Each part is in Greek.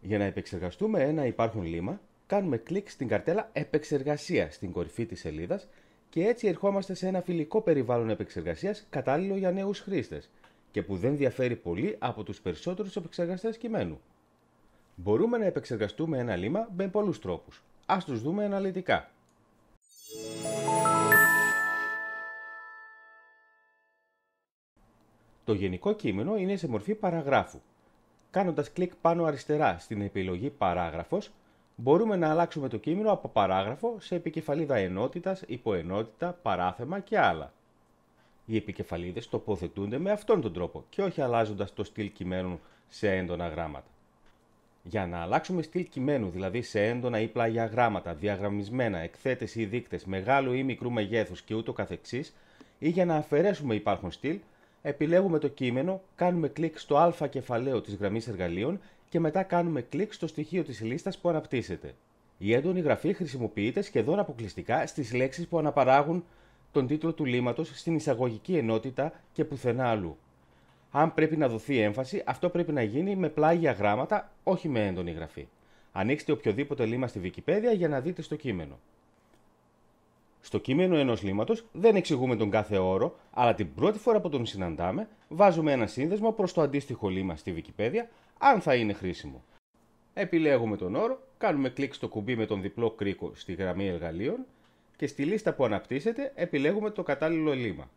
Για να επεξεργαστούμε ένα υπάρχον λίμα, κάνουμε κλικ στην καρτέλα «Επεξεργασία» στην κορυφή της σελίδας και έτσι ερχόμαστε σε ένα φιλικό περιβάλλον επεξεργασίας κατάλληλο για νέους χρήστες και που δεν διαφέρει πολύ από τους περισσότερους επεξεργαστές κειμένου. Μπορούμε να επεξεργαστούμε ένα λίμα με πολλούς τρόπους. Ας τους δούμε αναλυτικά. Το γενικό κείμενο είναι σε μορφή παραγράφου. Κάνοντας κλικ πάνω αριστερά στην επιλογή «Παράγραφος», μπορούμε να αλλάξουμε το κείμενο από παράγραφο σε επικεφαλίδα ενότητας, υποενότητα, παράθεμα και άλλα. Οι επικεφαλίδες τοποθετούνται με αυτόν τον τρόπο και όχι αλλάζοντας το στυλ κειμένου σε έντονα γράμματα. Για να αλλάξουμε στυλ κειμένου, δηλαδή σε έντονα ή πλάγια γράμματα, διαγραμμισμένα, εκθέτες ή δείκτες μεγάλου ή μικρού μεγέθους και ούτω ή για να αφαιρέσουμε υπάρχον στυλ, επιλέγουμε το κείμενο, κάνουμε κλικ στο α κεφαλαίο της γραμμής εργαλείων και μετά κάνουμε κλικ στο στοιχείο της λίστας που αναπτύσσεται. Η έντονη γραφή χρησιμοποιείται σχεδόν αποκλειστικά στις λέξεις που αναπαράγουν τον τίτλο του λήματος στην εισαγωγική ενότητα και πουθενά αλλού. Αν πρέπει να δοθεί έμφαση, αυτό πρέπει να γίνει με πλάγια γράμματα, όχι με έντονη γραφή. Ανοίξτε οποιοδήποτε λήμα στη Wikipedia για να δείτε στο κείμενο. Στο κείμενο ενός λήματος δεν εξηγούμε τον κάθε όρο, αλλά την πρώτη φορά που τον συναντάμε βάζουμε ένα σύνδεσμο προς το αντίστοιχο λήμα στη Wikipedia, αν θα είναι χρήσιμο. Επιλέγουμε τον όρο, κάνουμε κλικ στο κουμπί με τον διπλό κρίκο στη γραμμή εργαλείων και στη λίστα που αναπτύσσεται επιλέγουμε το κατάλληλο λήμα.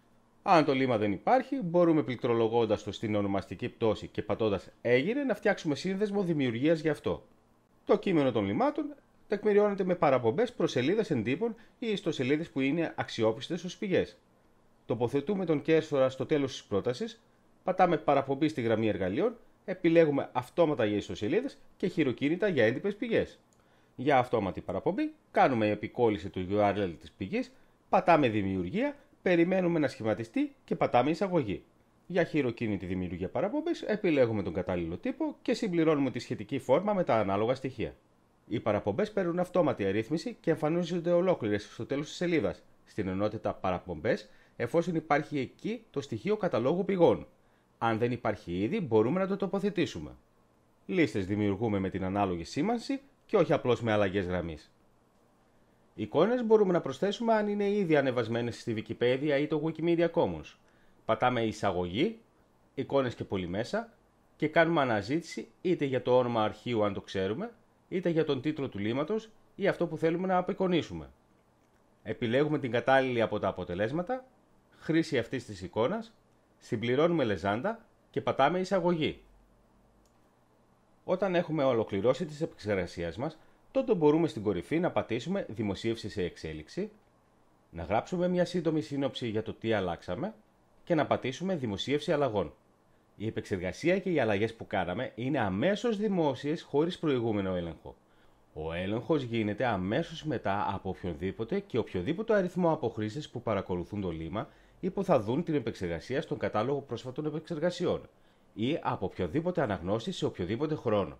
Αν το λήμα δεν υπάρχει, μπορούμε πληκτρολογώντας το στην ονομαστική πτώση και πατώντας έγινε να φτιάξουμε σύνδεσμο δημιουργίας γι' αυτό. Το κείμενο των λιμάτων τεκμηριώνεται με παραπομπές προ σελίδε εντύπων ή ιστοσελίδες που είναι αξιόπιστες ως πηγές. Τοποθετούμε τον κέρσορα στο τέλος της πρότασης, πατάμε παραπομπή στη γραμμή εργαλείων, επιλέγουμε αυτόματα για ιστοσελίδες και χειροκίνητα για έντυπες πηγές. Για αυτόματη παραπομπή, κάνουμε επικόλληση του URL της πηγής, πατάμε δημιουργία, περιμένουμε να σχηματιστεί και πατάμε εισαγωγή. Για χειροκίνητη δημιουργία παραπομπής, επιλέγουμε τον κατάλληλο τύπο και συμπληρώνουμε τη σχετική φόρμα με τα ανάλογα στοιχεία. Οι παραπομπές παίρνουν αυτόματη αρρύθμιση και εμφανίζονται ολόκληρες στο τέλος της σελίδας στην ενότητα παραπομπές, εφόσον υπάρχει εκεί το στοιχείο καταλόγου πηγών. Αν δεν υπάρχει ήδη, μπορούμε να το τοποθετήσουμε. Λίστες δημιουργούμε με την ανάλογη σήμανση και όχι απλώς με αλλαγές γραμμής. Εικόνες μπορούμε να προσθέσουμε αν είναι ήδη ανεβασμένες στη Wikipedia ή το Wikimedia Commons. Πατάμε εισαγωγή, εικόνες και Πολυμέσα και κάνουμε αναζήτηση είτε για το όνομα αρχείου αν το ξέρουμε, είτε για τον τίτλο του λίματος ή αυτό που θέλουμε να απεικονίσουμε. Επιλέγουμε την κατάλληλη από τα αποτελέσματα, χρήση αυτής της εικόνας, συμπληρώνουμε λεζάντα και πατάμε εισαγωγή. Όταν έχουμε ολοκληρώσει τις επεξεργασίες μας, τότε μπορούμε στην κορυφή να πατήσουμε Δημοσίευση σε εξέλιξη, να γράψουμε μια σύντομη σύνοψη για το τι αλλάξαμε και να πατήσουμε Δημοσίευση αλλαγών. Η επεξεργασία και οι αλλαγές που κάναμε είναι αμέσως δημόσιες χωρίς προηγούμενο έλεγχο. Ο έλεγχος γίνεται αμέσως μετά από οποιονδήποτε και οποιοδήποτε αριθμό από χρήστε που παρακολουθούν το λήμα ή που θα δουν την επεξεργασία στον κατάλογο πρόσφατων επεξεργασιών ή από οποιοδήποτε αναγνώση σε οποιοδήποτε χρόνο.